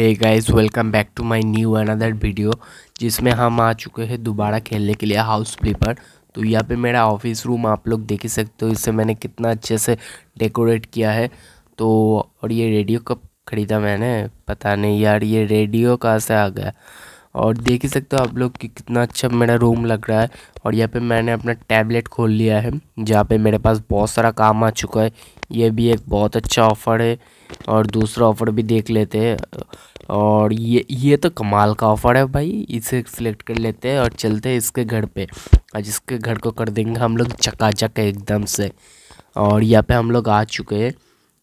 है guys welcome back to my new another video जिसमें हम आ चुके हैं दोबारा खेलने के लिए हाउस फ्लिपर तो यहाँ पे मेरा ऑफिस रूम आप लोग देख ही सकते हो इसे मैंने कितना अच्छे से डेकोरेट किया है तो और ये रेडियो कब ख़रीदा मैंने पता नहीं यार ये रेडियो कहाँ से आ गया और देख ही सकते हो आप लोग कि कितना अच्छा मेरा रूम लग रहा है और यहाँ पे मैंने अपना टैबलेट खोल लिया है जहाँ पे मेरे पास बहुत सारा काम आ चुका है ये भी एक बहुत अच्छा ऑफ़र है और दूसरा ऑफ़र भी देख लेते हैं और ये ये तो कमाल का ऑफ़र है भाई इसे सिलेक्ट कर लेते हैं और चलते हैं इसके घर पे और इसके घर को कर देंगे हम लोग चकाचक एकदम से और यहाँ पे हम लोग आ चुके हैं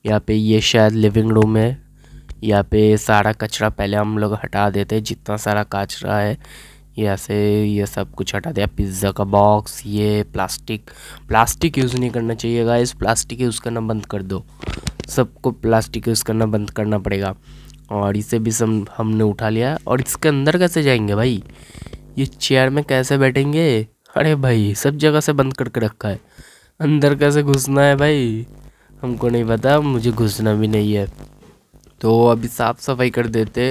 यहाँ पे ये शायद लिविंग रूम है यहाँ पे सारा कचरा पहले हम लोग हटा देते हैं जितना सारा कचरा है यहाँ से ये सब कुछ हटा दिया पिज़्ज़ा का बॉक्स ये प्लास्टिक प्लास्टिक यूज़ नहीं करना चाहिए गाइस प्लास्टिक यूज़ करना बंद कर दो सबको प्लास्टिक यूज़ करना बंद करना पड़ेगा और इसे भी सब हमने उठा लिया और इसके अंदर कैसे जाएंगे भाई ये चेयर में कैसे बैठेंगे अरे भाई सब जगह से बंद करके रखा है अंदर कैसे घुसना है भाई हमको नहीं पता मुझे घुसना भी नहीं है तो अभी साफ़ सफाई कर देते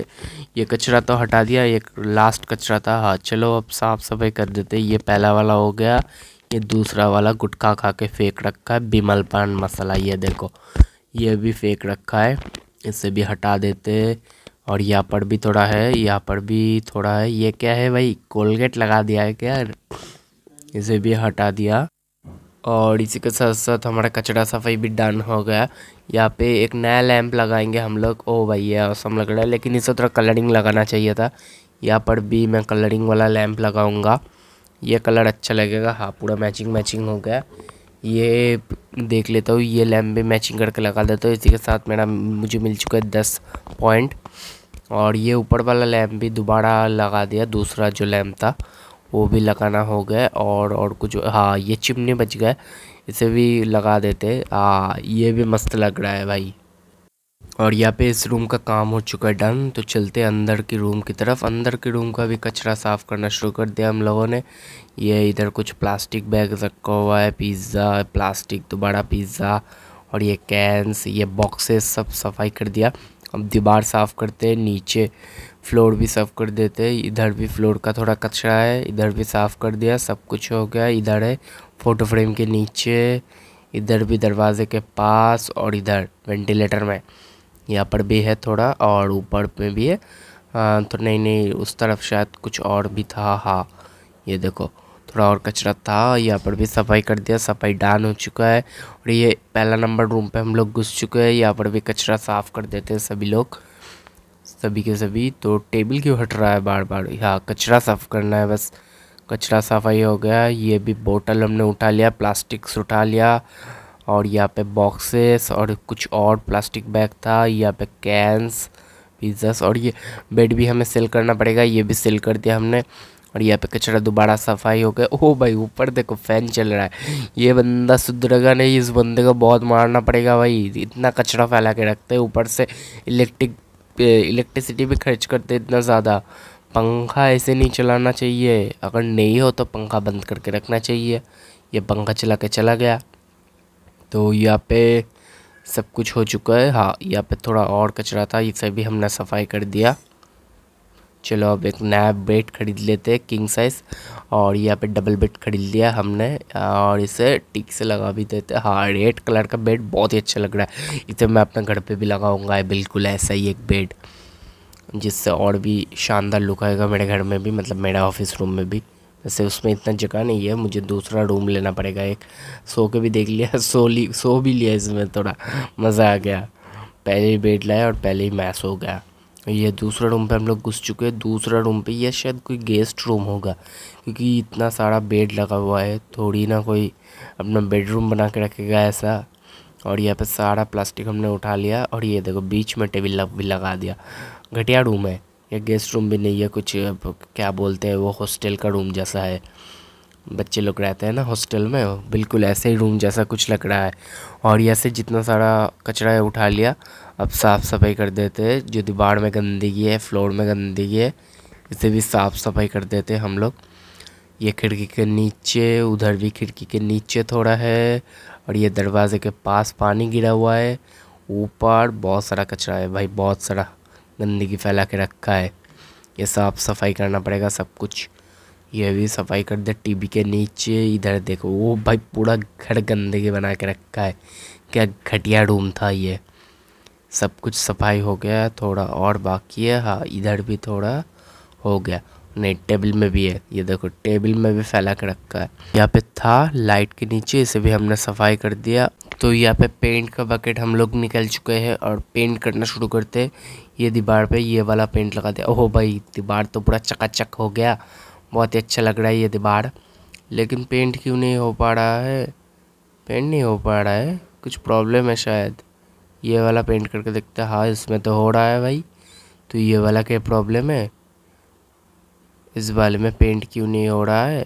ये कचरा तो हटा दिया ये लास्ट कचरा था हाँ चलो अब साफ़ सफाई कर देते ये पहला वाला हो गया ये दूसरा वाला गुटखा खा के फेंक रखा है बिमल पान मसाला ये देखो ये भी फेंक रखा है इसे भी हटा देते और यहाँ पर भी थोड़ा है यहाँ पर भी थोड़ा है ये क्या है भाई कोलगेट लगा दिया है क्या इसे भी हटा दिया और इसी के साथ साथ हमारा कचरा सफाई भी डन हो गया यहाँ पे एक नया लैंप लगाएंगे हम लोग ओ भाई ये असम लग रहा है लेकिन इसे थोड़ा कलरिंग लगाना चाहिए था यहाँ पर भी मैं कलरिंग वाला लैंप लगाऊंगा ये कलर अच्छा लगेगा हाँ पूरा मैचिंग मैचिंग हो गया ये देख लेता हूँ ये लैम्प भी मैचिंग करके लगा देता हूँ इसी के साथ मेरा मुझे मिल चुका है दस पॉइंट और ये ऊपर वाला लैम्प भी दोबारा लगा दिया दूसरा जो लैम्प था वो भी लगाना हो गया और और कुछ हाँ ये चिमनी बच गए इसे भी लगा देते हाँ ये भी मस्त लग रहा है भाई और यहाँ पे इस रूम का काम हो चुका है डन तो चलते अंदर की रूम की तरफ अंदर के रूम का भी कचरा साफ़ करना शुरू कर दिया हम लोगों ने ये इधर कुछ प्लास्टिक बैग रखा हुआ है पिज़्ज़ा प्लास्टिक तो बड़ा पिज़्ज़ा और ये कैंस ये बॉक्सेस सब सफाई कर दिया अब दीवार साफ़ करते हैं नीचे फ्लोर भी साफ़ कर देते हैं इधर भी फ्लोर का थोड़ा कचरा है इधर भी साफ़ कर दिया सब कुछ हो गया इधर है फ़ोटो फ्रेम के नीचे इधर भी दरवाजे के पास और इधर वेंटिलेटर में यहाँ पर भी है थोड़ा और ऊपर पे भी है आ, तो नहीं नहीं उस तरफ शायद कुछ और भी था हाँ ये देखो थोड़ा और कचरा था यहाँ पर भी सफाई कर दिया सफाई डान हो चुका है और ये पहला नंबर रूम पे हम लोग घुस चुके हैं यहाँ पर भी कचरा साफ़ कर देते हैं सभी लोग सभी के सभी तो टेबल क्यों हट रहा है बार बार हाँ कचरा साफ़ करना है बस कचरा सफाई हो गया ये भी बोतल हमने उठा लिया प्लास्टिक्स उठा लिया और यहाँ पे बॉक्सेस और कुछ और प्लास्टिक बैग था यहाँ पे कैंस पिज़्ज़ास और ये बेड भी हमें सेल करना पड़ेगा ये भी सेल कर दिया हमने और यहाँ पे कचरा दोबारा सफाई हो गया ओह भाई ऊपर देखो फैन चल रहा है ये बंदा सुधरेगा नहीं इस बंदे को बहुत मारना पड़ेगा भाई इतना कचरा फैला के रखते हैं ऊपर से इलेक्ट्रिक इलेक्ट्रिसिटी भी खर्च करते इतना ज़्यादा पंखा ऐसे नहीं चलाना चाहिए अगर नहीं हो तो पंखा बंद करके रखना चाहिए ये पंखा चला के चला गया तो यहाँ पे सब कुछ हो चुका है हाँ यहाँ पे थोड़ा और कचरा था इसे भी हमने सफाई कर दिया चलो अब एक नया बेड खरीद लेते हैं किंग साइज़ और यहाँ पे डबल बेड खरीद लिया हमने और इसे टिक से लगा भी देते हाँ रेड कलर का बेड बहुत ही अच्छा लग रहा है इसे मैं अपने घर पे भी लगाऊंगा बिल्कुल ऐसा ही एक बेड जिससे और भी शानदार लुक आएगा मेरे घर में भी मतलब मेरा ऑफिस रूम में भी वैसे उसमें इतना जगह नहीं है मुझे दूसरा रूम लेना पड़ेगा एक सो के भी देख लिया सो ली सो भी लिया इसमें थोड़ा मज़ा आ गया पहले ही बेड लाया और पहले ही मैस सो गया ये दूसरा रूम पे हम लोग घुस चुके हैं दूसरा रूम पे ये शायद कोई गेस्ट रूम होगा क्योंकि इतना सारा बेड लगा हुआ है थोड़ी ना कोई अपना बेडरूम बना के रखेगा ऐसा और यहाँ पे सारा प्लास्टिक हमने उठा लिया और ये देखो बीच में टेबल भी लगा दिया घटिया रूम है या गेस्ट रूम भी नहीं है कुछ क्या बोलते हैं वो हॉस्टल का रूम जैसा है बच्चे लोग रहते हैं ना हॉस्टल में बिल्कुल ऐसे ही रूम जैसा कुछ लग रहा है और ऐसे जितना सारा कचरा है उठा लिया अब साफ़ सफाई कर देते हैं जो दीवार में गंदगी है फ्लोर में गंदगी है इसे भी साफ़ सफाई कर देते हैं हम लोग ये खिड़की के नीचे उधर भी खिड़की के नीचे थोड़ा है और ये दरवाजे के पास पानी गिरा हुआ है ऊपर बहुत सारा कचरा है भाई बहुत सारा गंदगी फैला के रखा है ये साफ सफाई करना पड़ेगा सब कुछ ये भी सफाई कर दे टीवी के नीचे इधर देखो वो भाई पूरा घर गंदगी बना के रखा है क्या घटिया रूम था ये सब कुछ सफाई हो गया थोड़ा और बाकी है हाँ इधर भी थोड़ा हो गया नहीं टेबल में भी है ये देखो टेबल में भी फैला के रखा है यहाँ पे था लाइट के नीचे इसे भी हमने सफाई कर दिया तो यहाँ पे पेंट का बकेट हम लोग निकल चुके हैं और पेंट करना शुरू करते हैं ये दीवार पे ये वाला पेंट लगा दिया ओहो भाई दीवार तो पूरा चकाचक हो गया बहुत ही अच्छा लग रहा है ये दीवार लेकिन पेंट क्यों नहीं हो पा रहा है पेंट नहीं हो पा रहा है कुछ प्रॉब्लम है शायद ये वाला पेंट करके देखते हैं हाँ इसमें तो हो रहा है भाई तो ये वाला क्या प्रॉब्लम है इस वाले में पेंट क्यों नहीं हो रहा है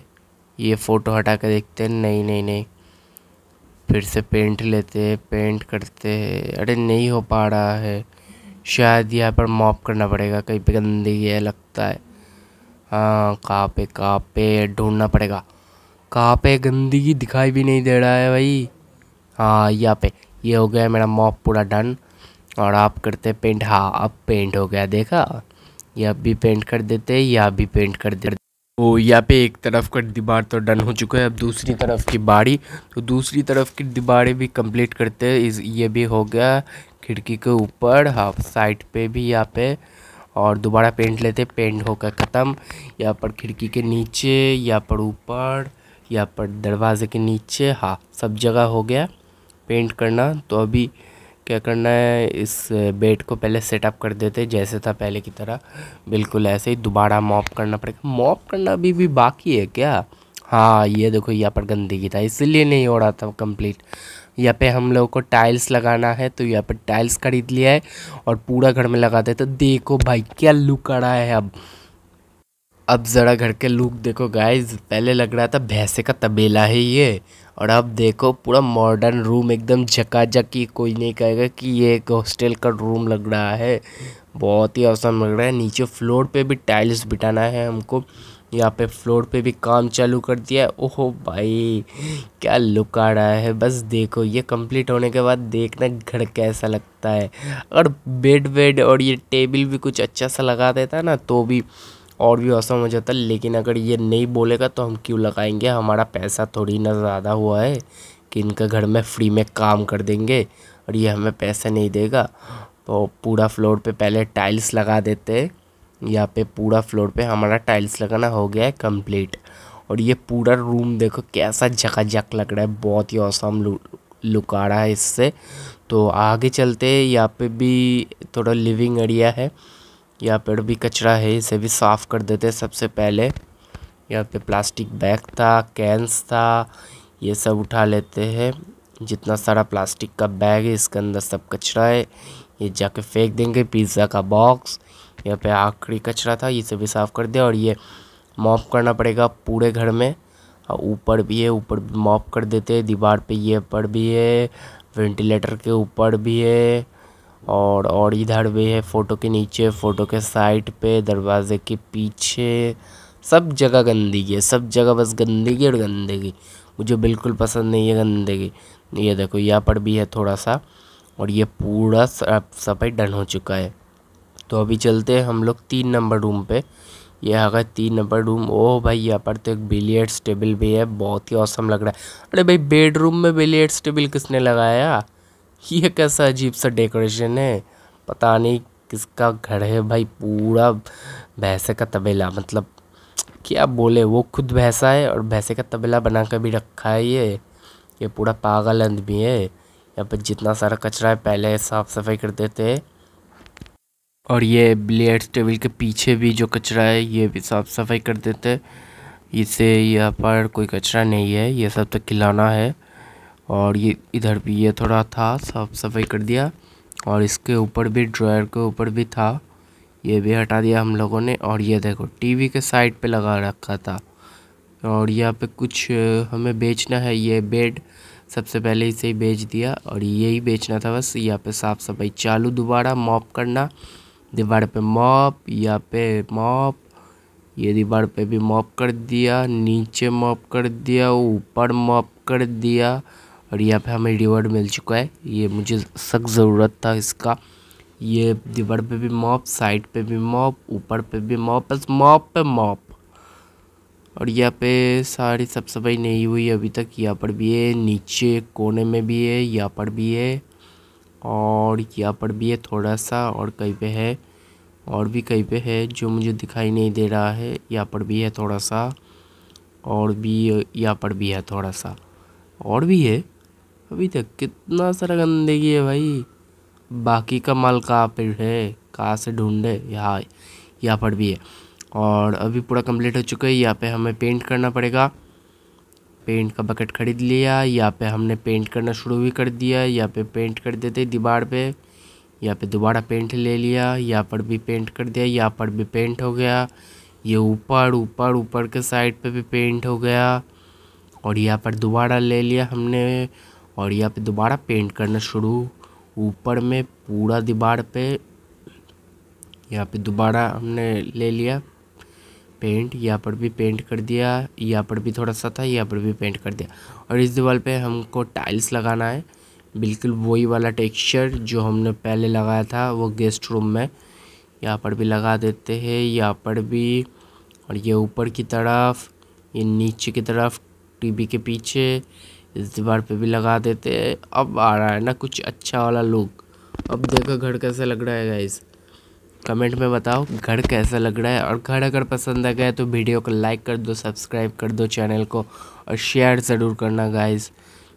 ये फ़ोटो हटा के देखते हैं नहीं नहीं नहीं फिर से पेंट लेते हैं पेंट करते हैं अरे नहीं हो पा रहा है शायद यहाँ पर मॉप करना पड़ेगा कहीं पे गंदी है लगता है हाँ कहाँ पे कहाँ पे ढूंढना पड़ेगा कहाँ पे गंदगी दिखाई भी नहीं दे रहा है भाई हाँ यहाँ पे ये हो गया मेरा मॉप पूरा डन और आप करते पेंट हाँ अब पेंट हो गया देखा यह भी पेंट कर देते या भी पेंट कर देते तो यहाँ पे एक तरफ का दीवार तो डन हो चुका है अब दूसरी तरफ की बाड़ी तो दूसरी तरफ की दीवारें भी कंप्लीट करते हैं इस ये भी हो गया खिड़की के ऊपर हाफ साइड पे भी यहाँ पे और दोबारा पेंट लेते पेंट होकर ख़त्म यहाँ पर खिड़की के नीचे या पर ऊपर या पर दरवाजे के नीचे हाँ सब जगह हो गया पेंट करना तो अभी क्या करना है इस बेड को पहले सेटअप कर देते जैसे था पहले की तरह बिल्कुल ऐसे ही दोबारा मॉप करना पड़ेगा मॉप करना अभी भी बाकी है क्या हाँ ये देखो यहाँ पर गंदगी था इसीलिए नहीं हो रहा था कंप्लीट यहाँ पे हम लोगों को टाइल्स लगाना है तो यहाँ पे टाइल्स खरीद लिया है और पूरा घर में लगा देते तो देखो भाई क्या लुक आ रहा है अब अब ज़रा घर के लुक देखो गाइज पहले लग रहा था भैंसे का तबेला है ये और अब देखो पूरा मॉडर्न रूम एकदम झकाझक ही कोई नहीं कहेगा कि ये एक हॉस्टल का रूम लग रहा है बहुत ही आसान लग रहा है नीचे फ्लोर पे भी टाइल्स बिठाना है हमको यहाँ पे फ्लोर पे भी काम चालू कर दिया है ओहो भाई क्या लुक आ रहा है बस देखो ये कंप्लीट होने के बाद देखना घर कैसा लगता है अगर बेड वेड और ये टेबल भी कुछ अच्छा सा लगा देता ना तो भी और भी असम हो जाता लेकिन अगर ये नहीं बोलेगा तो हम क्यों लगाएंगे हमारा पैसा थोड़ी ना ज़्यादा हुआ है कि इनका घर में फ्री में काम कर देंगे और ये हमें पैसा नहीं देगा तो पूरा फ्लोर पे पहले टाइल्स लगा देते हैं यहाँ पे पूरा फ्लोर पे हमारा टाइल्स लगाना हो गया है कंप्लीट और ये पूरा रूम देखो कैसा झकाझक लग रहा है बहुत ही औसम लुक आ रहा है इससे तो आगे चलते यहाँ पे भी थोड़ा लिविंग एरिया है यहाँ पर भी कचरा है इसे भी साफ़ कर देते हैं सबसे पहले यहाँ पे प्लास्टिक बैग था कैंस था ये सब उठा लेते हैं जितना सारा प्लास्टिक का बैग है इसके अंदर सब कचरा है ये जाके फेंक देंगे पिज़्ज़ा का बॉक्स यहाँ पे आखिरी कचरा था ये भी साफ़ कर दिया और ये मॉप करना पड़ेगा पूरे घर में और ऊपर भी है ऊपर भी मॉप कर देते हैं दीवार पे ये पर भी है वेंटिलेटर के ऊपर भी है और और इधर भी है फ़ोटो के नीचे फ़ोटो के साइड पे दरवाजे के पीछे सब जगह गंदगी है सब जगह बस गंदगी और गंदगी मुझे बिल्कुल पसंद नहीं है गंदगी ये देखो यहाँ पर भी है थोड़ा सा और ये पूरा सफाई डन हो चुका है तो अभी चलते हैं हम लोग तीन नंबर रूम पे ये आ गए तीन नंबर रूम ओ भाई यहाँ पर तो एक बिलियर्ड्स टेबल भी है बहुत ही औसम लग रहा है अरे भाई बेडरूम में बिलियर्ड्स टेबल किसने लगाया ये कैसा अजीब सा डेकोरेशन है पता नहीं किसका घर है भाई पूरा भैंसे का तबेला मतलब क्या बोले वो खुद भैंसा है और भैंसे का तबेला बना कर भी रखा है ये ये पूरा पागल आदमी है यहाँ पर जितना सारा कचरा है पहले साफ़ सफाई कर देते हैं और ये ब्लेड्स टेबल के पीछे भी जो कचरा है ये भी साफ सफाई कर देते हैं इससे यहाँ पर कोई कचरा नहीं है ये सब तो खिलाना है और ये इधर भी ये थोड़ा था साफ सफाई कर दिया और इसके ऊपर भी ड्रायर के ऊपर भी था ये भी हटा दिया हम लोगों ने और ये देखो टीवी के साइड पे लगा रखा था और यहाँ पे कुछ हमें बेचना है ये बेड सबसे पहले इसे ही बेच दिया और यही बेचना था बस यहाँ पे साफ़ सफाई चालू दोबारा मॉप करना दीवार पे मॉप यहाँ पे मॉप ये दीवार पे भी मॉप कर दिया नीचे मॉप कर दिया ऊपर मॉप कर दिया और यहाँ पे हमें रिवॉर्ड मिल चुका है ये मुझे सख्त ज़रूरत था इसका ये दीवार पे भी मॉप साइड पे भी मॉप ऊपर पे भी मॉप बस मॉप पे मॉप और यहाँ पे सारी सब सफाई नहीं हुई अभी तक यहाँ पर भी है नीचे कोने में भी है यहाँ पर भी है और यहाँ पर भी है थोड़ा सा और कहीं पे है और भी कहीं पे है जो मुझे दिखाई नहीं दे रहा है यहाँ पर भी है थोड़ा सा और भी यहाँ पर भी है थोड़ा सा और भी है अभी तक कितना सारा गंदगी है भाई बाकी का माल कहाँ पर है कहाँ से ढूंढे यहाँ यहाँ पर भी है और अभी पूरा कंप्लीट हो चुका है यहाँ पे हमें पेंट करना पड़ेगा पेंट का बकेट खरीद लिया यहाँ पे हमने पेंट करना शुरू भी कर दिया यहाँ पे पेंट कर देते दीवार पे यहाँ पे दोबारा पेंट ले लिया यहाँ पर भी पेंट कर दिया यहाँ पर भी पेंट हो गया ये ऊपर ऊपर ऊपर के साइड पे भी पेंट हो गया और यहाँ पर दोबारा ले लिया हमने और यहाँ पे दोबारा पेंट करना शुरू ऊपर में पूरा दीवार पे यहाँ पे दोबारा हमने ले लिया पेंट यहाँ पर भी पेंट कर दिया यहाँ पर भी थोड़ा सा था यहाँ पर भी पेंट कर दिया और इस दीवार पे हमको टाइल्स लगाना है बिल्कुल वही वाला टेक्सचर जो हमने पहले लगाया था वो गेस्ट रूम में यहाँ पर भी लगा देते हैं यहाँ पर भी और ये ऊपर की तरफ ये नीचे की तरफ टीवी के पीछे इस दीवार पर भी लगा देते हैं अब आ रहा है ना कुछ अच्छा वाला लुक अब देखो घर कैसे लग रहा है गाइज़ कमेंट में बताओ घर कैसा लग रहा है और घर अगर पसंद आ गया तो वीडियो को लाइक कर दो सब्सक्राइब कर दो चैनल को और शेयर ज़रूर करना गाइज़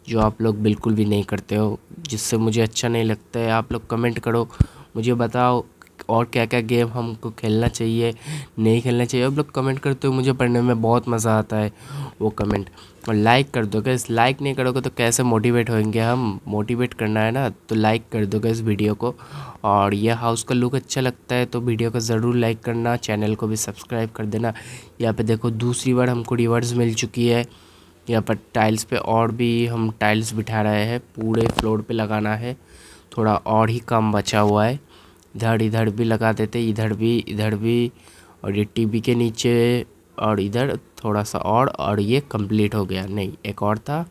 जो आप लोग बिल्कुल भी नहीं करते हो जिससे मुझे अच्छा नहीं लगता है आप लोग कमेंट करो मुझे बताओ और क्या क्या गेम हमको खेलना चाहिए नहीं खेलना चाहिए अब लोग कमेंट करते हो मुझे पढ़ने में बहुत मज़ा आता है वो कमेंट और लाइक कर दो गैस लाइक नहीं करोगे तो कैसे मोटिवेट होंगे हम मोटिवेट करना है ना तो लाइक कर दोगे इस वीडियो को और यह हाउस का लुक अच्छा लगता है तो वीडियो को ज़रूर लाइक करना चैनल को भी सब्सक्राइब कर देना यहाँ पर देखो दूसरी बार हमको रिवर्स मिल चुकी है यहाँ पर टाइल्स पे और भी हम टाइल्स बिठा रहे हैं पूरे फ्लोर पे लगाना है थोड़ा और ही काम बचा हुआ है इधर इधर भी लगा देते इधर भी इधर भी और ये टीवी के नीचे और इधर थोड़ा सा और और ये कंप्लीट हो गया नहीं एक और था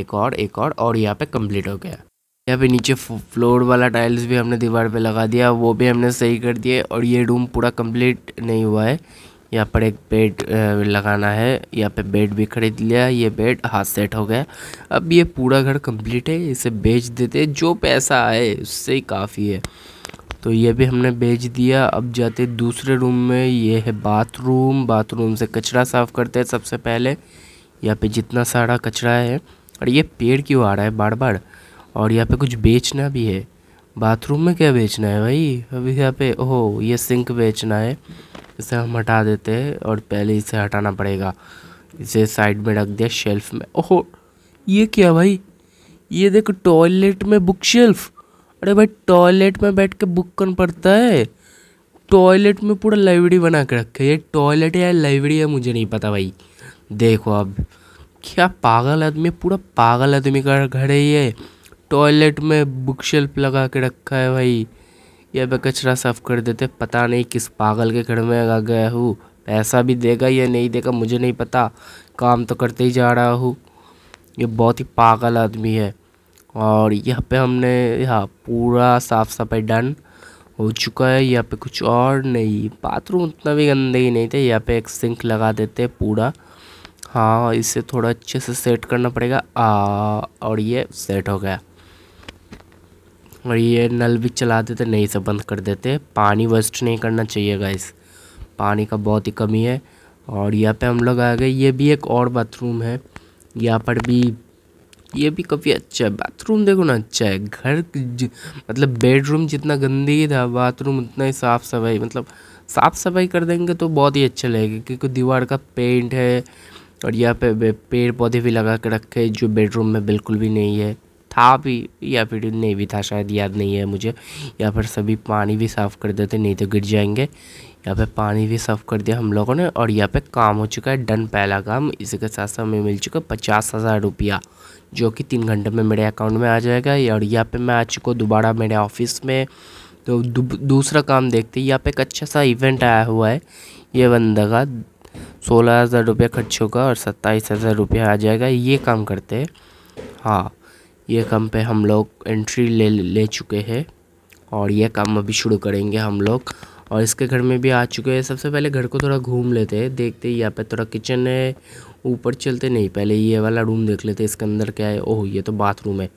एक और एक और और यहाँ पे कंप्लीट हो गया यहाँ पे नीचे फ्लोर वाला टाइल्स भी हमने दीवार पे लगा दिया वो भी हमने सही कर दिए और ये रूम पूरा कंप्लीट नहीं हुआ है यहाँ पर एक बेड लगाना है यहाँ पे बेड भी खरीद लिया ये बेड हाथ सेट हो गया अब ये पूरा घर कंप्लीट है इसे बेच देते जो पैसा आए उससे ही काफ़ी है तो ये भी हमने बेच दिया अब जाते दूसरे रूम में ये है बाथरूम बाथरूम से कचरा साफ़ करते हैं सबसे पहले यहाँ पे जितना सारा कचरा है और ये पेड़ क्यों आ रहा है बार बार और यहाँ पे कुछ बेचना भी है बाथरूम में क्या बेचना है भाई अभी यहाँ पे ओह ये सिंक बेचना है इसे हम हटा देते हैं और पहले इसे हटाना पड़ेगा इसे साइड में रख दिया शेल्फ में ओहो ये क्या भाई ये देखो टॉयलेट में बुक शेल्फ़ अरे भाई टॉयलेट में बैठ के बुक करना पड़ता है टॉयलेट में पूरा लाइब्रेरी बना के रखे ये टॉयलेट या लाइब्रेरी है मुझे नहीं पता भाई देखो अब क्या पागल आदमी पूरा पागल आदमी का घर है ये टॉयलेट में बुक शेल्फ लगा के रखा है भाई या पे कचरा साफ कर देते पता नहीं किस पागल के घर में आ गया हूँ पैसा भी देगा या नहीं देगा मुझे नहीं पता काम तो करते ही जा रहा हूँ ये बहुत ही पागल आदमी है और यहाँ पे हमने यहाँ पूरा साफ़ सफाई डन हो चुका है यहाँ पे कुछ और नहीं बाथरूम उतना भी गंदगी नहीं थे यहाँ पे एक सिंक लगा देते पूरा हाँ इसे थोड़ा अच्छे से सेट करना पड़ेगा आ और ये सेट हो गया और ये नल भी चला देते नहीं से तो बंद कर देते पानी वेस्ट नहीं करना चाहिए गाइस पानी का बहुत ही कमी है और यहाँ पे हम लोग आ गए ये भी एक और बाथरूम है यहाँ पर भी ये भी काफ़ी अच्छा है बाथरूम देखो ना अच्छा है घर मतलब बेडरूम जितना गंदी था बाथरूम उतना ही साफ़ सफाई मतलब साफ़ सफाई कर देंगे तो बहुत ही अच्छा लगेगा क्योंकि दीवार का पेंट है और यहाँ पे पेड़ पौधे भी लगा कर रखे जो बेडरूम में बिल्कुल भी नहीं है था भी या फिर नहीं भी था शायद याद नहीं है मुझे या फिर सभी पानी भी साफ़ कर देते नहीं तो गिर जाएंगे यहाँ पे पानी भी साफ़ कर दिया हम लोगों ने और यहाँ पे काम हो चुका है डन पहला काम इसी के साथ साथ हमें मिल चुका है पचास हज़ार रुपया जो कि तीन घंटे में मेरे अकाउंट में आ जाएगा और यहाँ पे मैं आ चुका दोबारा मेरे ऑफिस में तो दूसरा काम देखते यहाँ पे एक अच्छा सा इवेंट आया हुआ है ये बंदा का सोलह हज़ार रुपया खर्च होगा और सत्ताईस हज़ार रुपया आ जाएगा ये काम करते हैं हाँ ये काम पे हम लोग एंट्री ले ले चुके हैं और ये काम अभी शुरू करेंगे हम लोग और इसके घर में भी आ चुके हैं सबसे पहले घर को थोड़ा घूम लेते हैं देखते हैं यहाँ पे थोड़ा किचन है ऊपर चलते नहीं पहले ये वाला रूम देख लेते इसके अंदर क्या है ओह ये तो बाथरूम है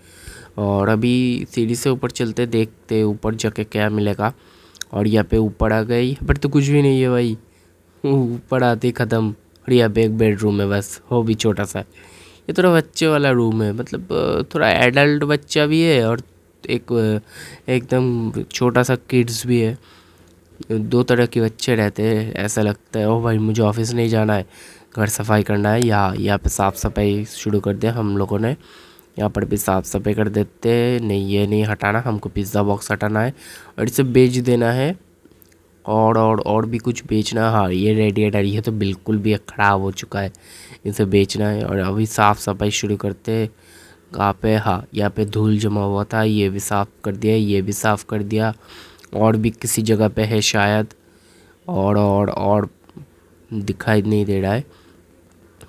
और अभी सीढ़ी से ऊपर चलते देखते ऊपर जाके क्या मिलेगा और यहाँ पे ऊपर आ गए यहाँ पर तो कुछ भी नहीं है भाई ऊपर आते ख़त्म और यहाँ पे एक बेडरूम है बस हो भी छोटा सा ये थोड़ा बच्चे वाला रूम है मतलब थोड़ा एडल्ट बच्चा भी है और एक एकदम छोटा सा किड्स भी है दो तरह के बच्चे रहते हैं ऐसा लगता है ओह भाई मुझे ऑफिस नहीं जाना है घर सफाई करना है यहाँ यहाँ पे साफ़ सफाई शुरू कर दिया हम लोगों ने यहाँ पर भी साफ़ सफाई कर देते नहीं ये नहीं हटाना हमको पिज़्ज़ा बॉक्स हटाना है और इसे बेच देना है और और और भी कुछ बेचना हाँ ये रेडिएटर ये तो बिल्कुल भी ख़राब हो चुका है इसे बेचना है और अभी साफ़ सफाई शुरू करते कहाँ पे हाँ यहाँ पे धूल जमा हुआ था ये भी साफ़ कर दिया ये भी साफ़ कर दिया और भी किसी जगह पे है शायद और और और दिखाई नहीं दे रहा है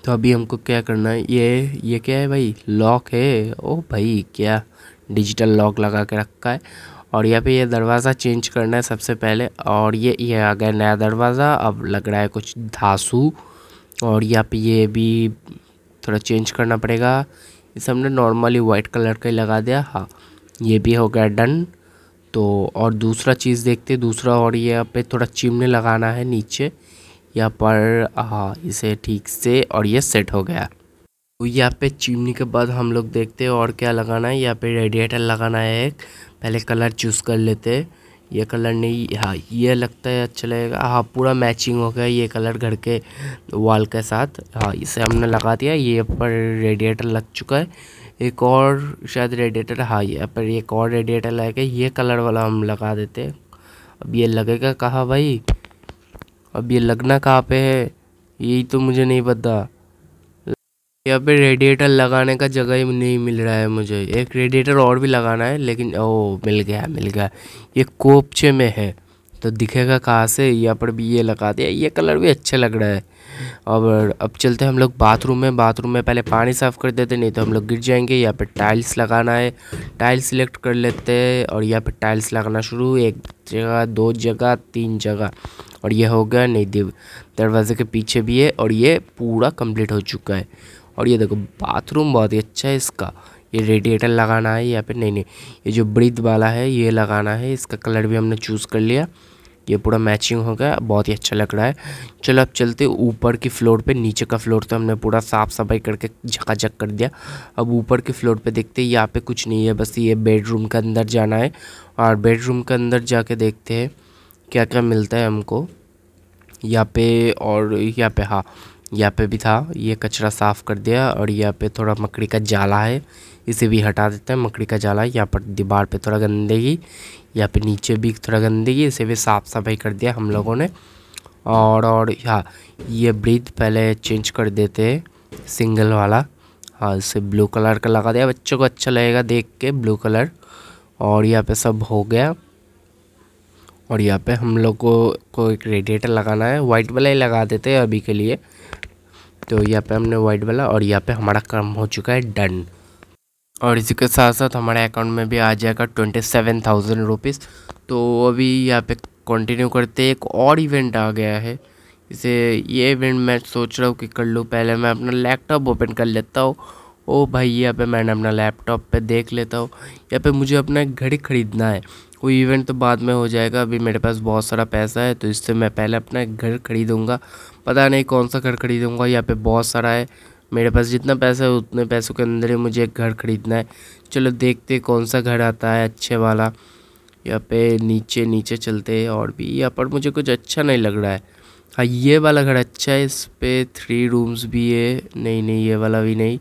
तो अभी हमको क्या करना है ये ये क्या है भाई लॉक है ओ भाई क्या डिजिटल लॉक लगा के रखा है और यहाँ पे ये दरवाज़ा चेंज करना है सबसे पहले और ये ये आ गया नया दरवाज़ा अब लग रहा है कुछ धासू और यहाँ पे ये भी थोड़ा चेंज करना पड़ेगा इस हमने नॉर्मली वाइट कलर का ही लगा दिया हाँ ये भी हो गया डन तो और दूसरा चीज़ देखते दूसरा और ये यहाँ पे थोड़ा चिमने लगाना है नीचे यहाँ पर हाँ इसे ठीक से और ये सेट हो गया तो यहाँ पे चिमनी के बाद हम लोग देखते हैं और क्या लगाना है यहाँ पे रेडिएटर लगाना है एक पहले कलर चूज़ कर लेते ये कलर नहीं हाँ ये लगता है अच्छा लगेगा हाँ पूरा मैचिंग हो गया ये कलर घर के वॉल के साथ हाँ इसे हमने लगा दिया ये पर रेडिएटर लग चुका है एक और शायद रेडिएटर हाँ यहाँ पर एक और रेडिएटर लगेगा ये कलर वाला हम लगा देते अब ये लगेगा कहाँ भाई अब ये लगना कहाँ पे है यही तो मुझे नहीं पता यहाँ पे रेडिएटर लगाने का जगह ही नहीं मिल रहा है मुझे एक रेडिएटर और भी लगाना है लेकिन ओ मिल गया मिल गया ये कोपचे में है तो दिखेगा कहाँ से यहाँ पर भी ये लगा दिया ये कलर भी अच्छा लग रहा है और अब चलते हैं हम लोग बाथरूम में बाथरूम में पहले पानी साफ़ कर देते नहीं तो हम लोग गिर जाएंगे यहाँ पर टाइल्स लगाना है टाइल्स सिलेक्ट कर लेते हैं और यहाँ पर टाइल्स लगाना शुरू एक जगह दो जगह तीन जगह और ये हो गया नई देव दरवाजे के पीछे भी है और ये पूरा कंप्लीट हो चुका है और ये देखो बाथरूम बहुत ही अच्छा है इसका ये रेडिएटर लगाना है यहाँ फिर नहीं नहीं ये जो ब्रिथ वाला है ये लगाना है इसका कलर भी हमने चूज़ कर लिया ये पूरा मैचिंग हो गया बहुत ही अच्छा लग रहा है चलो अब चलते ऊपर की फ्लोर पे नीचे का फ्लोर तो हमने पूरा साफ़ सफाई करके झकाझक कर दिया अब ऊपर के फ्लोर पे देखते हैं यहाँ पे कुछ नहीं है बस ये बेडरूम के अंदर जाना है और बेडरूम के अंदर जाके देखते हैं क्या क्या मिलता है हमको यहाँ पे और यहाँ पे हाँ यहाँ पे भी था ये कचरा साफ़ कर दिया और यहाँ पे थोड़ा मकड़ी का जाला है इसे भी हटा देते हैं मकड़ी का जाला यहाँ पर दीवार पे थोड़ा गंदगी यहाँ पे नीचे भी थोड़ा गंदगी इसे भी साफ़ सफाई कर दिया हम लोगों ने और और हाँ ये ब्रिज पहले चेंज कर देते हैं सिंगल वाला हाँ इसे ब्लू कलर का लगा दिया बच्चों को अच्छा लगेगा देख के ब्लू कलर और यहाँ पर सब हो गया और यहाँ पे हम लोग को, को एक रेडिएटर लगाना है वाइट वाला ही लगा देते हैं अभी के लिए तो यहाँ पे हमने वाइट वाला और यहाँ पे हमारा काम हो चुका है डन और इसी के साथ साथ हमारे अकाउंट में भी आ जाएगा ट्वेंटी सेवन थाउजेंड रुपीज़ तो अभी यहाँ पे कंटिन्यू करते एक और इवेंट आ गया है इसे ये इवेंट मैं सोच रहा हूँ कि कर लूँ पहले मैं अपना लैपटॉप ओपन कर लेता हूँ ओ भाई यहाँ पे मैंने अपना लैपटॉप पे देख लेता हूँ यहाँ पे मुझे अपना एक घड़ी ख़रीदना है वो इवेंट तो बाद में हो जाएगा अभी मेरे पास बहुत सारा पैसा है तो इससे मैं पहले अपना घर खरीदूँगा पता नहीं कौन सा घर खरीदूँगा यहाँ पे बहुत सारा है मेरे पास जितना पैसा है उतने पैसों के अंदर ही मुझे एक घर ख़रीदना है चलो देखते कौन सा घर आता है अच्छे वाला यहाँ पे नीचे नीचे चलते और भी यहाँ पर मुझे कुछ अच्छा नहीं लग रहा है हाँ ये वाला घर अच्छा है इस पर थ्री रूम्स भी है नहीं नहीं ये वाला भी नहीं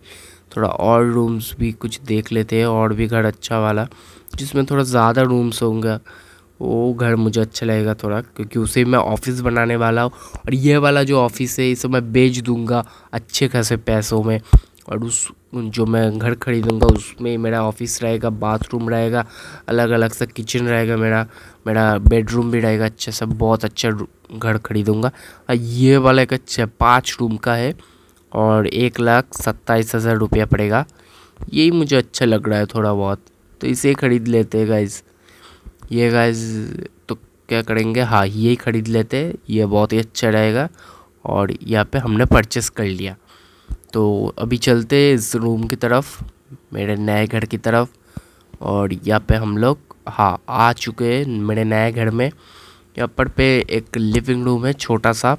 थोड़ा और रूम्स भी कुछ देख लेते हैं और भी घर अच्छा वाला जिसमें थोड़ा ज़्यादा रूम्स होंगे वो घर मुझे अच्छा लगेगा थोड़ा क्योंकि उसे मैं ऑफिस बनाने वाला हूँ और ये वाला जो ऑफिस है इसे मैं बेच दूँगा अच्छे खासे पैसों में और उस जो मैं घर खरीदूँगा उसमें मेरा ऑफिस रहेगा बाथरूम रहेगा अलग अलग सा किचन रहेगा मेरा मेरा बेडरूम भी रहेगा अच्छा सा बहुत अच्छा घर खरीदूँगा और ये वाला एक अच्छा पाँच रूम का है और एक लाख सत्ताईस हज़ार रुपया पड़ेगा यही मुझे अच्छा लग रहा है थोड़ा बहुत तो इसे ख़रीद लेते हैं गाइज़ ये गाइज़ तो क्या करेंगे हाँ ये ही ख़रीद लेते हैं ये बहुत ही अच्छा रहेगा और यहाँ पे हमने परचेस कर लिया तो अभी चलते इस रूम की तरफ मेरे नए घर की तरफ और यहाँ पे हम लोग हाँ आ चुके हैं मेरे नए घर में यहाँ पर पे एक लिविंग रूम है छोटा सा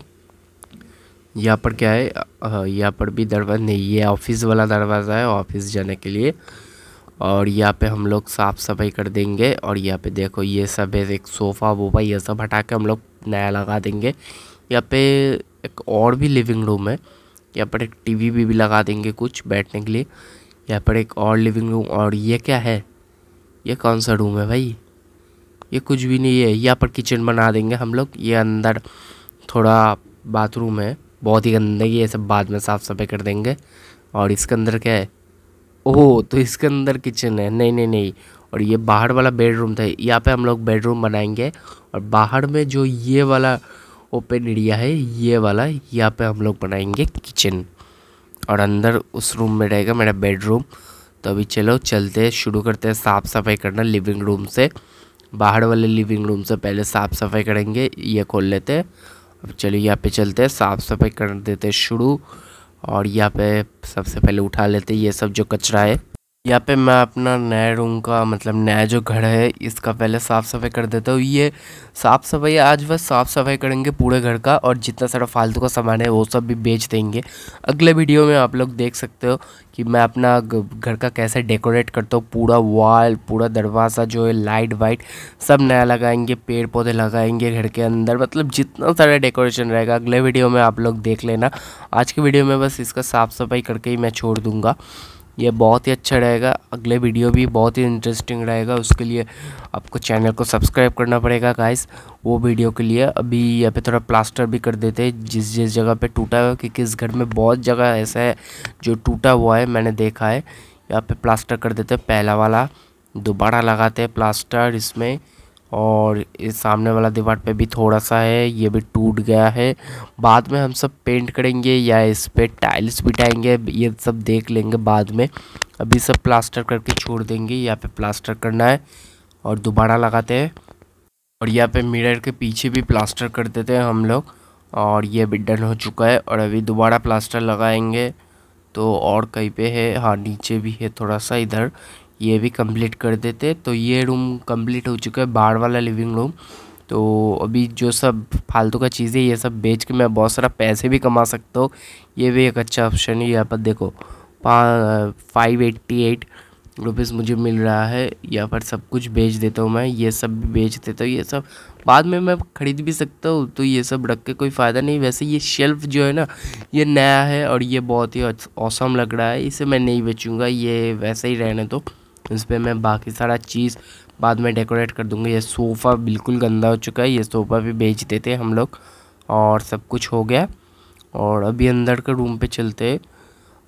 यहाँ पर क्या है यहाँ पर भी दरवाज़ा नहीं ये ऑफिस वाला दरवाज़ा है ऑफिस जाने के लिए और यहाँ पे हम लोग साफ़ सफाई कर देंगे और यहाँ पे देखो ये सब है एक सोफ़ा वोफा ये सब हटा के हम लोग नया लगा देंगे यहाँ पे एक और भी लिविंग रूम है यहाँ पर एक टीवी भी, भी लगा देंगे कुछ बैठने के लिए यहाँ पर एक और लिविंग रूम और ये क्या है ये कौन सा रूम है भाई ये कुछ भी नहीं है यहाँ पर किचन बना देंगे हम लोग ये अंदर थोड़ा बाथरूम है बहुत ही गंदगी है सब बाद में साफ़ सफाई कर देंगे और इसके अंदर क्या है ओह तो इसके अंदर किचन है नहीं नहीं नहीं और ये बाहर वाला बेडरूम था यहाँ पे हम लोग बेडरूम बनाएंगे और बाहर में जो ये वाला ओपन एरिया है ये वाला यहाँ पे हम लोग बनाएंगे किचन और अंदर उस रूम में रहेगा मेरा बेडरूम तो अभी चलो चलते शुरू करते हैं साफ़ सफाई करना लिविंग रूम से बाहर वाले लिविंग रूम से पहले साफ़ सफाई करेंगे ये खोल लेते हैं अब चलो यहाँ पे चलते हैं साफ़ सफाई कर देते शुरू और यहाँ पे सबसे पहले उठा लेते ये सब जो कचरा है यहाँ पे मैं अपना नया रूम का मतलब नया जो घर है इसका पहले साफ़ सफाई कर देता हूँ ये साफ़ सफाई आज बस साफ़ सफाई करेंगे पूरे घर का और जितना सारा फालतू का सामान है वो सब भी बेच देंगे अगले वीडियो में आप लोग देख सकते हो कि मैं अपना घर का कैसे डेकोरेट करता हूँ पूरा वॉल पूरा दरवाज़ा जो है लाइट वाइट सब नया लगाएंगे पेड़ पौधे लगाएंगे घर के अंदर मतलब जितना सारा डेकोरेशन रहेगा अगले वीडियो में आप लोग देख लेना आज के वीडियो में बस इसका साफ़ सफाई करके ही मैं छोड़ दूँगा ये बहुत ही अच्छा रहेगा अगले वीडियो भी बहुत ही इंटरेस्टिंग रहेगा उसके लिए आपको चैनल को सब्सक्राइब करना पड़ेगा गाइस वो वीडियो के लिए अभी यहाँ पे थोड़ा प्लास्टर भी कर देते हैं जिस जिस जगह पे टूटा हुआ है क्योंकि इस घर में बहुत जगह ऐसा है जो टूटा हुआ है मैंने देखा है यहाँ पर प्लास्टर कर देते पहला वाला दोबारा लगाते हैं प्लास्टर इसमें और इस सामने वाला दीवार पे भी थोड़ा सा है ये भी टूट गया है बाद में हम सब पेंट करेंगे या इस पर टाइल्स बिठाएंगे ये सब देख लेंगे बाद में अभी सब प्लास्टर करके छोड़ देंगे यहाँ पे प्लास्टर करना है और दोबारा लगाते हैं और यहाँ पे मिरर के पीछे भी प्लास्टर कर देते हैं हम लोग और ये भी डन हो चुका है और अभी दोबारा प्लास्टर लगाएंगे तो और कहीं पे है हाँ नीचे भी है थोड़ा सा इधर ये भी कंप्लीट कर देते तो ये रूम कंप्लीट हो चुका है बाहर वाला लिविंग रूम तो अभी जो सब फालतू का चीज़ें ये सब बेच के मैं बहुत सारा पैसे भी कमा सकता हूँ ये भी एक अच्छा ऑप्शन है यहाँ पर देखो फाइव एट्टी एट रुपीज़ मुझे मिल रहा है यहाँ पर सब कुछ बेच देता हूँ मैं ये सब भी बेच देता हूँ ये सब बाद में मैं ख़रीद भी सकता हूँ तो ये सब रख के कोई फ़ायदा नहीं वैसे ये शेल्फ़ जो है ना ये नया है और ये बहुत ही औसम लग रहा है इसे मैं नहीं बेचूँगा ये वैसे ही रहने दो तो। उस पर मैं बाकी सारा चीज़ बाद में डेकोरेट कर दूँगा ये सोफ़ा बिल्कुल गंदा हो चुका है ये सोफ़ा भी बेच देते हम लोग और सब कुछ हो गया और अभी अंदर के रूम पे चलते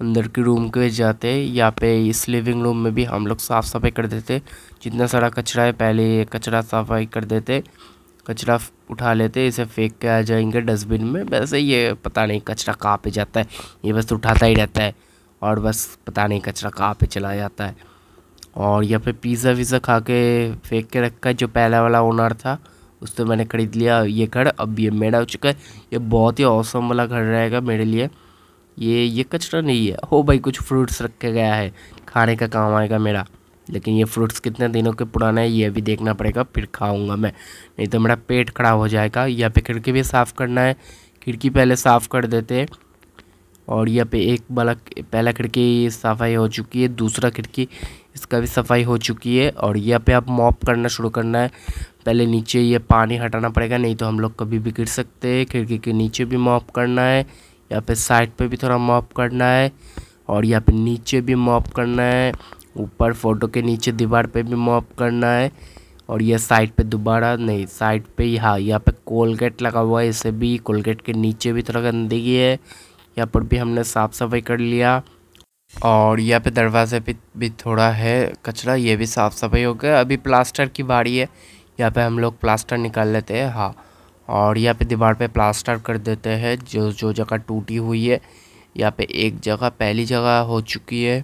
अंदर के रूम के जाते यहाँ पे इस लिविंग रूम में भी हम लोग साफ़ सफाई कर देते जितना सारा कचरा है पहले ये कचरा सफाई कर देते कचरा उठा लेते इसे फेंक के आ जाएंगे डस्टबिन में वैसे ये पता नहीं कचरा कहाँ पे जाता है ये बस उठाता ही रहता है और बस पता नहीं कचरा कहाँ पे चला जाता है और यहाँ पे पिज़्ज़ा विज़ा खा के फेंक के रखा है जो पहला वाला ओनर था उस तो मैंने ख़रीद लिया ये घर अब ये मेरा हो चुका है ये बहुत ही औसम वाला घर रहेगा मेरे लिए ये ये कचरा नहीं है हो भाई कुछ फ्रूट्स रखे गया है खाने का काम आएगा मेरा लेकिन ये फ्रूट्स कितने दिनों के पुराने हैं ये भी देखना पड़ेगा फिर खाऊंगा मैं नहीं तो मेरा पेट खराब हो जाएगा यहाँ पे खिड़की भी साफ़ करना है खिड़की पहले साफ़ कर देते हैं और यहाँ पे एक वाला पहला खिड़की सफाई हो चुकी है दूसरा खिड़की इसका भी सफाई हो चुकी है और यह पे आप मॉप करना शुरू करना है पहले नीचे ये पानी हटाना पड़ेगा नहीं तो हम लोग कभी भी गिर सकते हैं खिड़की के नीचे भी मॉप करना है यहाँ पे साइड पे भी थोड़ा मॉप करना है और यहाँ पे नीचे भी मॉप करना है ऊपर फोटो के नीचे दीवार पे भी मॉप करना है और यह साइड पे दोबारा नहीं साइड पे हाँ यहाँ पे कोलगेट लगा हुआ है इसे भी कोलगेट के नीचे भी थोड़ा गंदगी है यहाँ पर भी हमने साफ़ सफाई कर लिया और यहाँ पे दरवाजे पे भी थोड़ा है कचरा ये भी साफ़ सफाई हो गया अभी प्लास्टर की बारी है यहाँ पे हम लोग प्लास्टर निकाल लेते हैं हाँ और यहाँ पे दीवार पे प्लास्टर कर देते हैं जो जो जगह टूटी हुई है यहाँ पे एक जगह पहली जगह हो चुकी है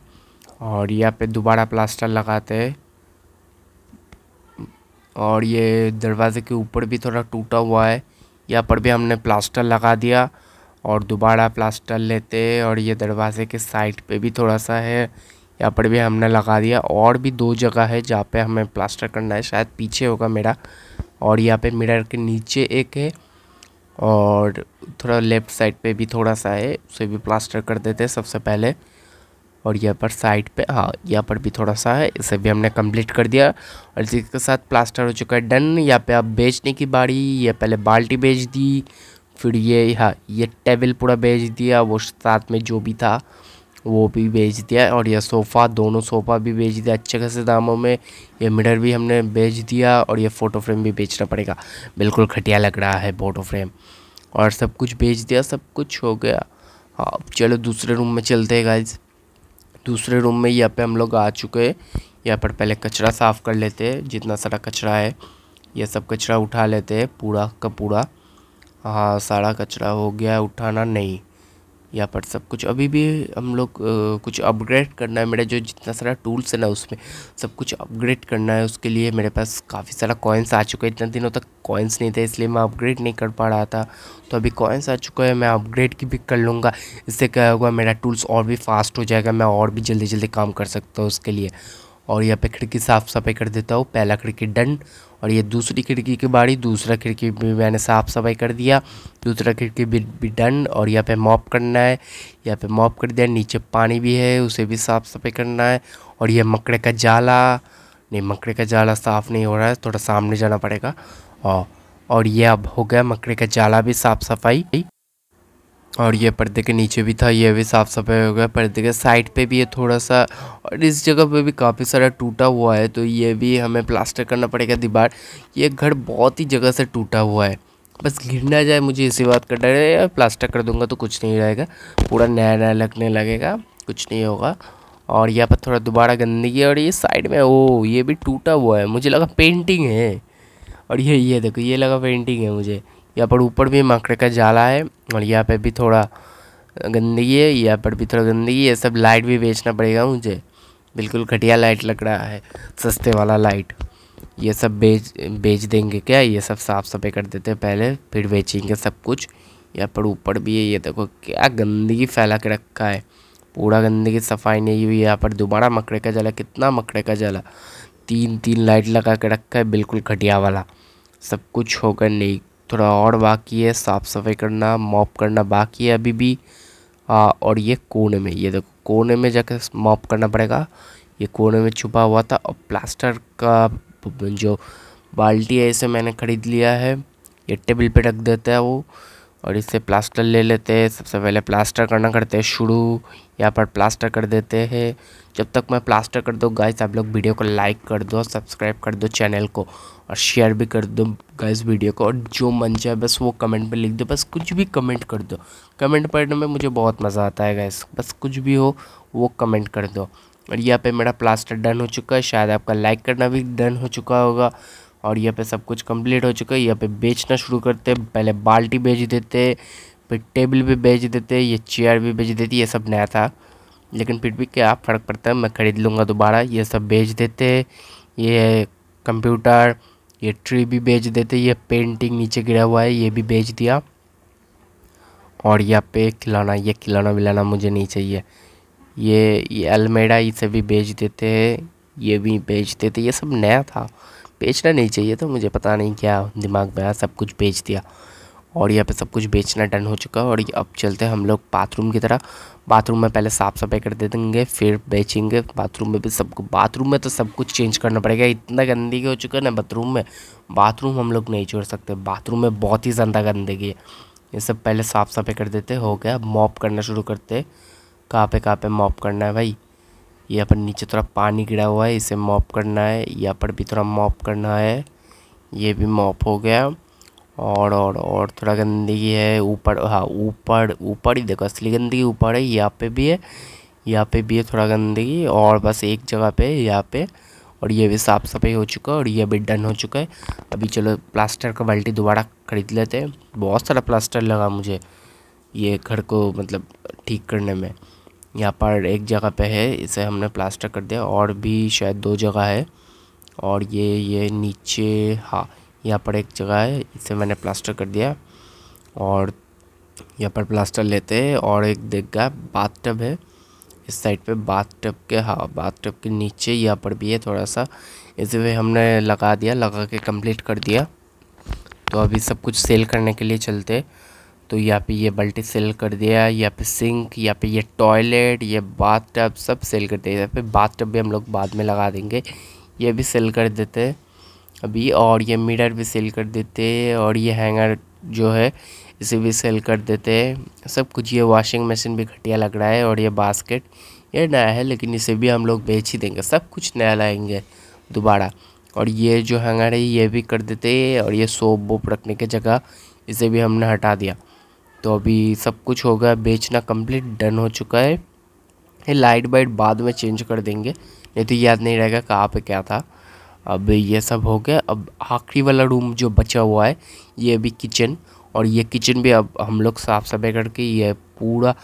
और यहाँ पे दोबारा प्लास्टर लगाते हैं और ये दरवाज़े के ऊपर भी थोड़ा टूटा हुआ है यहाँ पर भी हमने प्लास्टर लगा दिया और दोबारा प्लास्टर लेते और ये दरवाजे के साइड पे भी थोड़ा सा है यहाँ पर भी हमने लगा दिया और भी दो जगह है जहाँ पे हमें प्लास्टर करना है शायद पीछे होगा मेरा और यहाँ पे मिरर के नीचे एक है और थोड़ा लेफ्ट साइड पे भी थोड़ा सा है उसे भी प्लास्टर कर देते हैं सबसे पहले और यहाँ पर साइड पे हाँ यहाँ पर भी थोड़ा सा है इसे भी हमने कंप्लीट कर दिया और इसी के साथ प्लास्टर हो चुका है डन यहाँ पे आप बेचने की बारी या पहले बाल्टी बेच दी फिर ये हाँ ये टेबल पूरा बेच दिया वो साथ में जो भी था वो भी बेच दिया और यह सोफ़ा दोनों सोफ़ा भी बेच दिया अच्छे खासे दामों में ये मिरर भी हमने बेच दिया और ये फ़ोटो फ्रेम भी बेचना पड़ेगा बिल्कुल घटिया लग रहा है फ़ोटो फ्रेम और सब कुछ बेच दिया सब कुछ हो गया हाँ चलो दूसरे रूम में चलते हैं गाइज दूसरे रूम में यहाँ पे हम लोग आ चुके हैं यहाँ पर पहले कचरा साफ़ कर लेते हैं जितना सारा कचरा है यह सब कचरा उठा लेते हैं पूरा का पूरा हाँ सारा कचरा हो गया उठाना नहीं यहाँ पर सब कुछ अभी भी हम लोग कुछ अपग्रेड करना है मेरा जो जितना सारा टूल्स है ना उसमें सब कुछ अपग्रेड करना है उसके लिए मेरे पास काफ़ी सारा कॉइन्स आ चुका है इतने दिनों तक कॉइन्स नहीं थे इसलिए मैं अपग्रेड नहीं कर पा रहा था तो अभी कॉइन्स आ चुका है मैं अपग्रेड की भी कर लूँगा इससे क्या होगा मेरा टूल्स और भी फास्ट हो जाएगा मैं और भी जल्दी जल्दी काम कर सकता हूँ उसके लिए और यहाँ पे खिड़की साफ सफाई कर देता हूँ पहला खिड़की डन और ये दूसरी खिड़की की बाड़ी दूसरा खिड़की भी मैंने साफ सफाई कर दिया दूसरा खिड़की भी, भी डन और यहाँ पे मॉप करना है यहाँ पे मॉप कर दिया नीचे पानी भी है उसे भी साफ सफाई करना है और यह मकड़े का जाला नहीं मकड़े का जाला साफ़ नहीं हो रहा है थोड़ा सामने जाना पड़ेगा और और ये अब हो गया मकड़े का जाला भी साफ़ सफाई और ये पर्दे के नीचे भी था ये भी साफ़ सफाई हो गया पर्दे के साइड पे भी ये थोड़ा सा और इस जगह पे भी काफ़ी सारा टूटा हुआ है तो ये भी हमें प्लास्टर करना पड़ेगा दीवार ये घर बहुत ही जगह से टूटा हुआ है बस घिर ना जाए मुझे इसी बात का डर है प्लास्टर कर दूंगा तो कुछ नहीं रहेगा पूरा नया नया लगने लगेगा कुछ नहीं होगा और यहाँ पर थोड़ा दोबारा गंदगी और ये साइड में ओ ये भी टूटा हुआ है मुझे लगा पेंटिंग है और ये ये देखो ये लगा पेंटिंग है मुझे यहाँ पर ऊपर भी मकड़े का जाला है और यहाँ पर भी थोड़ा गंदगी है यहाँ पर भी थोड़ा गंदगी है सब लाइट भी बेचना पड़ेगा मुझे बिल्कुल घटिया लाइट लग रहा है सस्ते वाला लाइट ये सब बेच बेच देंगे क्या ये सब साफ सफाई कर देते हैं पहले फिर बेचेंगे सब कुछ यहाँ पर ऊपर भी है ये देखो क्या गंदगी फैला के रखा है पूरा गंदगी सफाई नहीं हुई यहाँ पर दोबारा मकड़े का जला कितना मकड़े का जला तीन तीन लाइट लगा के रखा है बिल्कुल घटिया वाला सब कुछ होकर नहीं थोड़ा और बाकी है साफ़ सफाई करना मॉप करना बाकी है अभी भी आ, और ये कोने में ये देखो कोने में जाकर मॉप करना पड़ेगा ये कोने में छुपा हुआ था और प्लास्टर का जो बाल्टी है इसे मैंने ख़रीद लिया है ये टेबल पे रख देता है वो और इससे प्लास्टर ले लेते हैं सबसे पहले प्लास्टर करना करते हैं शुरू यहाँ पर प्लास्टर कर देते हैं जब तक मैं प्लास्टर कर दो गाइस आप लोग वीडियो को लाइक कर दो सब्सक्राइब कर दो चैनल को और शेयर भी कर दो गाइस वीडियो को और जो मन चाहे बस वो कमेंट में लिख दो बस कुछ भी कमेंट कर दो कमेंट पढ़ने में मुझे बहुत मज़ा आता है गाइस बस कुछ भी हो वो कमेंट कर दो और यहाँ पे मेरा प्लास्टर डन हो चुका है शायद आपका लाइक करना भी डन हो चुका होगा और यहाँ पे सब कुछ कंप्लीट हो चुका है यहाँ पे बेचना शुरू करते पहले बाल्टी बेच देते फिर टेबल भी बेच देते ये चेयर भी बेच देती ये सब नया था लेकिन फिर भी क्या फ़र्क पड़ता है मैं ख़रीद लूँगा दोबारा ये सब बेच देते ये कंप्यूटर ये ट्री भी बेच देते ये पेंटिंग नीचे गिरा हुआ है ये भी बेच दिया और यहाँ पे खिलौना ये खिलौना विलाना मुझे नहीं चाहिए ये ये अलमेडा इसे भी बेच देते हैं ये भी बेच देते ये सब नया था बेचना नहीं चाहिए तो मुझे पता नहीं क्या दिमाग में आया सब कुछ बेच दिया और यहाँ पे सब कुछ बेचना डन हो चुका है और अब चलते हैं हम लोग बाथरूम की तरह बाथरूम में पहले साफ़ सफाई कर दे देंगे फिर बेचेंगे बाथरूम में भी सब बाथरूम में तो सब कुछ चेंज करना पड़ेगा इतना गंदगी हो चुका है ना बाथरूम में बाथरूम हम लोग नहीं छोड़ सकते बाथरूम में बहुत ही ज़्यादा गंदगी है ये सब पहले साफ़ सफाई कर देते हो गया मॉप करना शुरू करते कहाँ पर कहाँ पर मॉप करना है भाई यहाँ पर नीचे थोड़ा पानी गिरा हुआ है इसे मॉप करना है यहाँ पर भी थोड़ा मॉप करना है ये भी मॉप हो गया और और और थोड़ा गंदगी है ऊपर हाँ ऊपर ऊपर ही देखो असली गंदगी ऊपर है यहाँ पे भी है यहाँ पे भी है थोड़ा गंदगी और बस एक जगह पे यहाँ पे और ये भी साफ सफाई हो चुका है और ये भी डन हो चुका है अभी चलो प्लास्टर का बाल्टी दोबारा ख़रीद लेते हैं बहुत सारा प्लास्टर लगा मुझे ये घर को मतलब ठीक करने में यहाँ पर एक जगह पे है इसे हमने प्लास्टर कर दिया और भी शायद दो जगह है और ये ये नीचे हाँ यहाँ पर एक जगह है इसे मैंने प्लास्टर कर दिया और यहाँ पर प्लास्टर लेते हैं और एक देखा बाथ टब है इस साइड पे बाथ टब के हाँ बाथ टब के नीचे यहाँ पर भी है थोड़ा सा इसे भी हमने लगा दिया लगा के कंप्लीट कर दिया तो अभी सब कुछ सेल करने के लिए चलते तो यहाँ पे ये बल्टी सेल कर दिया यहाँ पे सिंक यहाँ पे ये टॉयलेट ये बाथ टब सब सेल कर दिया यहाँ पे बाथ टब भी हम लोग बाद में लगा देंगे ये भी सेल कर देते हैं अभी और ये मिरर भी सेल कर देते हैं और ये हैंगर जो है इसे भी सेल कर देते हैं सब कुछ ये वॉशिंग मशीन भी घटिया लग रहा है और ये बास्केट ये नया है लेकिन इसे भी हम लोग बेच ही देंगे सब कुछ नया लाएंगे दोबारा और ये जो हैंगर है ये भी कर देते हैं और ये सोप वोप रखने की जगह इसे भी हमने हटा दिया तो अभी सब कुछ हो गया बेचना कंप्लीट डन हो चुका है ये लाइट वाइट बाद में चेंज कर देंगे नहीं तो याद नहीं रहेगा कहाँ पे क्या था अब ये सब हो गया अब आखिरी वाला रूम जो बचा हुआ है ये अभी किचन और ये किचन भी अब हम लोग साफ़ सफाई करके ये पूरा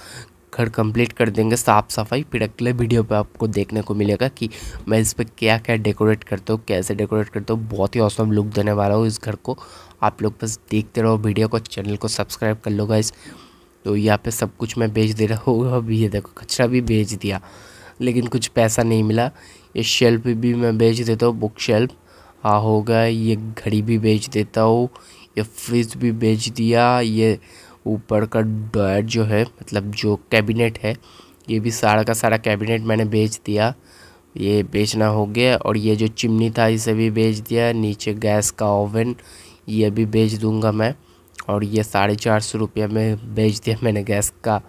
घर कंप्लीट कर देंगे साफ़ सफाई फिर अगले वीडियो पे आपको देखने को मिलेगा कि मैं इस पर क्या क्या डेकोरेट करता हूँ कैसे डेकोरेट करता हूँ बहुत ही औसम लुक देने वाला हूँ इस घर को आप लोग बस देखते रहो वीडियो को चैनल को सब्सक्राइब कर लो गाइस तो यहाँ पे सब कुछ मैं बेच दे रहा हूँ अभी ये देखो कचरा भी बेच दिया लेकिन कुछ पैसा नहीं मिला ये शेल्फ भी मैं बेच देता हूँ बुक शेल्फ हाँ हो गया ये घड़ी भी बेच देता हूँ ये फ्रिज भी बेच दिया ये ऊपर का डॉयर जो है मतलब जो कैबिनेट है ये भी सारा का सारा कैबिनेट मैंने बेच दिया ये बेचना हो गया और ये जो चिमनी था इसे भी बेच दिया नीचे गैस का ओवन ये भी बेच दूंगा मैं और ये साढ़े चार सौ रुपये में बेच दिया मैंने गैस का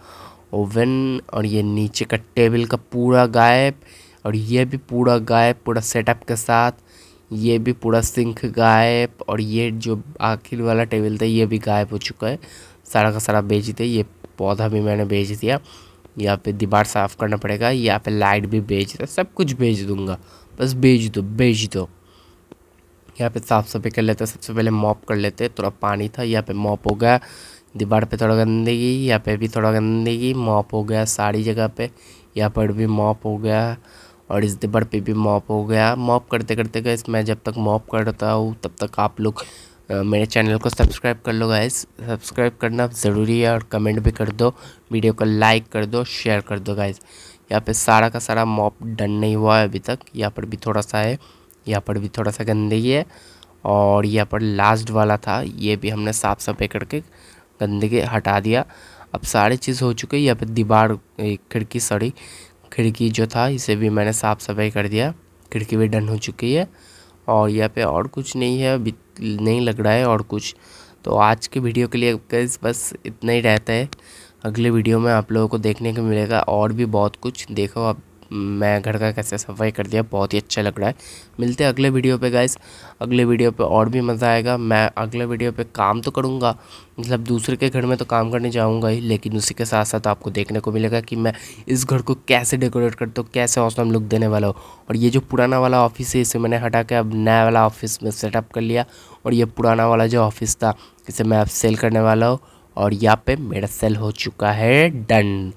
ओवन और ये नीचे का टेबल का पूरा गायब और ये भी पूरा गायब पूरा सेटअप के साथ ये भी पूरा सिंक गायब और ये जो आखिर वाला टेबल था ये भी गायब हो चुका है सारा का सारा बेच दिया ये पौधा भी मैंने बेच दिया यहाँ पे दीवार साफ़ करना पड़ेगा यहाँ पे लाइट भी बेच दिया सब कुछ बेच दूँगा बस बेच दो बेच दो यहाँ पे साफ़ सफाई कर लेते हैं सबसे पहले मॉप कर लेते हैं थोड़ा पानी था यहाँ पे मॉप हो गया दीवार पे थोड़ा गंदगी यहाँ पे भी थोड़ा गंदगी मॉप हो गया सारी जगह पे यहाँ पर भी मॉप हो गया और इस दीवार पे भी मॉप हो गया मॉप करते करते गए मैं जब तक मॉप करता हूँ तब तक आप लोग मेरे चैनल को सब्सक्राइब कर लो गाइस सब्सक्राइब करना ज़रूरी है और कमेंट भी कर दो वीडियो को लाइक कर दो शेयर कर दो गाइस यहाँ पे सारा का सारा मॉप डन नहीं हुआ है अभी तक यहाँ पर भी थोड़ा सा है यहाँ पर भी थोड़ा सा गंदगी है और यहाँ पर लास्ट वाला था ये भी हमने साफ सफाई करके गंदगी हटा दिया अब सारी चीज़ हो चुकी है यहाँ पर दीवार खिड़की सड़ी खिड़की जो था इसे भी मैंने साफ़ सफाई कर दिया खिड़की भी डन हो चुकी है और यहाँ पे और कुछ नहीं है अभी नहीं लग रहा है और कुछ तो आज के वीडियो के लिए गैस बस इतना ही रहता है अगले वीडियो में आप लोगों को देखने को मिलेगा और भी बहुत कुछ देखो आप मैं घर का कैसे सफाई कर दिया बहुत ही अच्छा लग रहा है मिलते हैं अगले वीडियो पे गाइस अगले वीडियो पे और भी मज़ा आएगा मैं अगले वीडियो पे काम तो करूँगा मतलब दूसरे के घर में तो काम करने जाऊँगा ही लेकिन उसी के साथ साथ आपको देखने को मिलेगा कि मैं इस घर को कैसे डेकोरेट करता हूँ कैसे औसम लुक देने वाला हूँ और ये जो पुराना वाला ऑफिस है इसे मैंने हटा के अब नया वाला ऑफिस में सेटअप कर लिया और ये पुराना वाला जो ऑफिस था इसे मैं अब सेल करने वाला हूँ और यहाँ पे मेरा सेल हो चुका है डन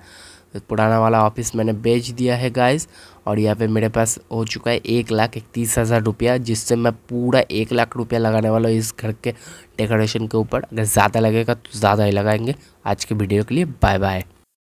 तो पुराना वाला ऑफिस मैंने बेच दिया है गाइस और यहाँ पे मेरे पास हो चुका है एक लाख इकतीस हज़ार रुपया जिससे मैं पूरा एक लाख रुपया लगाने वाला हूँ इस घर के डेकोरेशन के ऊपर अगर ज़्यादा लगेगा तो ज़्यादा ही लगाएंगे आज के वीडियो के लिए बाय बाय